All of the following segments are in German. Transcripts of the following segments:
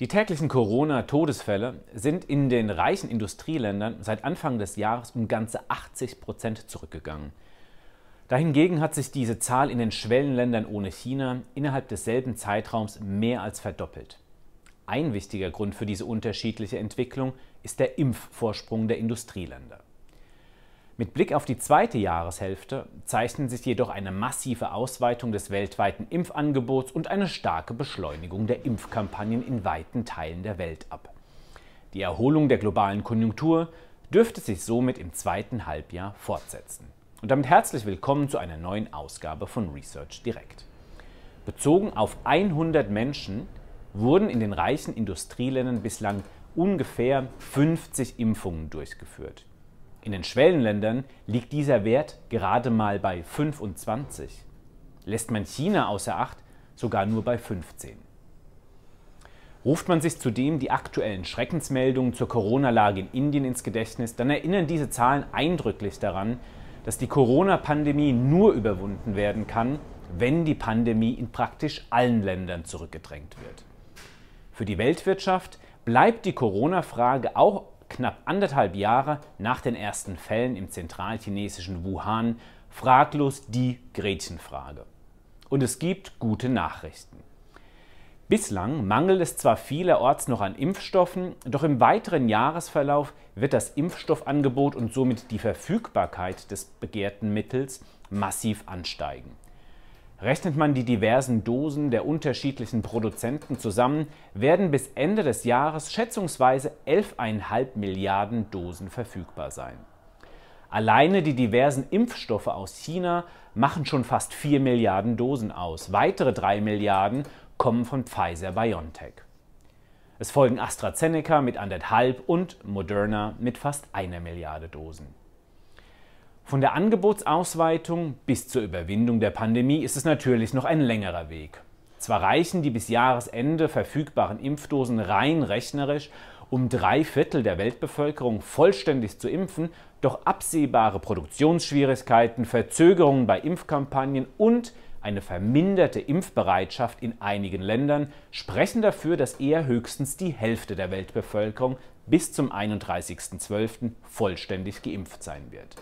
Die täglichen Corona-Todesfälle sind in den reichen Industrieländern seit Anfang des Jahres um ganze 80 Prozent zurückgegangen. Dahingegen hat sich diese Zahl in den Schwellenländern ohne China innerhalb desselben Zeitraums mehr als verdoppelt. Ein wichtiger Grund für diese unterschiedliche Entwicklung ist der Impfvorsprung der Industrieländer. Mit Blick auf die zweite Jahreshälfte zeichnen sich jedoch eine massive Ausweitung des weltweiten Impfangebots und eine starke Beschleunigung der Impfkampagnen in weiten Teilen der Welt ab. Die Erholung der globalen Konjunktur dürfte sich somit im zweiten Halbjahr fortsetzen. Und damit herzlich willkommen zu einer neuen Ausgabe von Research Direct. Bezogen auf 100 Menschen wurden in den reichen Industrieländern bislang ungefähr 50 Impfungen durchgeführt. In den Schwellenländern liegt dieser Wert gerade mal bei 25. Lässt man China außer Acht, sogar nur bei 15. Ruft man sich zudem die aktuellen Schreckensmeldungen zur Corona-Lage in Indien ins Gedächtnis, dann erinnern diese Zahlen eindrücklich daran, dass die Corona-Pandemie nur überwunden werden kann, wenn die Pandemie in praktisch allen Ländern zurückgedrängt wird. Für die Weltwirtschaft bleibt die Corona-Frage auch knapp anderthalb Jahre nach den ersten Fällen im zentralchinesischen Wuhan, fraglos die Gretchenfrage. Und es gibt gute Nachrichten. Bislang mangelt es zwar vielerorts noch an Impfstoffen, doch im weiteren Jahresverlauf wird das Impfstoffangebot und somit die Verfügbarkeit des begehrten Mittels massiv ansteigen. Rechnet man die diversen Dosen der unterschiedlichen Produzenten zusammen, werden bis Ende des Jahres schätzungsweise 11,5 Milliarden Dosen verfügbar sein. Alleine die diversen Impfstoffe aus China machen schon fast 4 Milliarden Dosen aus. Weitere 3 Milliarden kommen von Pfizer BioNTech. Es folgen AstraZeneca mit anderthalb und Moderna mit fast einer Milliarde Dosen. Von der Angebotsausweitung bis zur Überwindung der Pandemie ist es natürlich noch ein längerer Weg. Zwar reichen die bis Jahresende verfügbaren Impfdosen rein rechnerisch, um drei Viertel der Weltbevölkerung vollständig zu impfen, doch absehbare Produktionsschwierigkeiten, Verzögerungen bei Impfkampagnen und eine verminderte Impfbereitschaft in einigen Ländern sprechen dafür, dass eher höchstens die Hälfte der Weltbevölkerung bis zum 31.12. vollständig geimpft sein wird.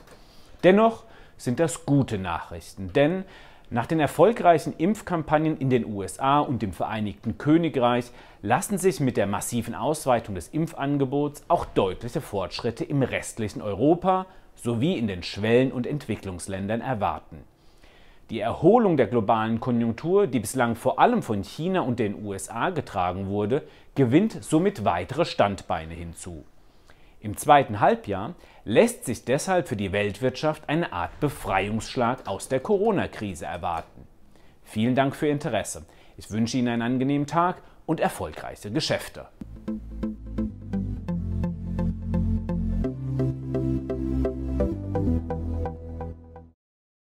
Dennoch sind das gute Nachrichten, denn nach den erfolgreichen Impfkampagnen in den USA und dem Vereinigten Königreich lassen sich mit der massiven Ausweitung des Impfangebots auch deutliche Fortschritte im restlichen Europa sowie in den Schwellen- und Entwicklungsländern erwarten. Die Erholung der globalen Konjunktur, die bislang vor allem von China und den USA getragen wurde, gewinnt somit weitere Standbeine hinzu im zweiten Halbjahr lässt sich deshalb für die Weltwirtschaft eine Art Befreiungsschlag aus der Corona-Krise erwarten. Vielen Dank für Ihr Interesse. Ich wünsche Ihnen einen angenehmen Tag und erfolgreiche Geschäfte. thank you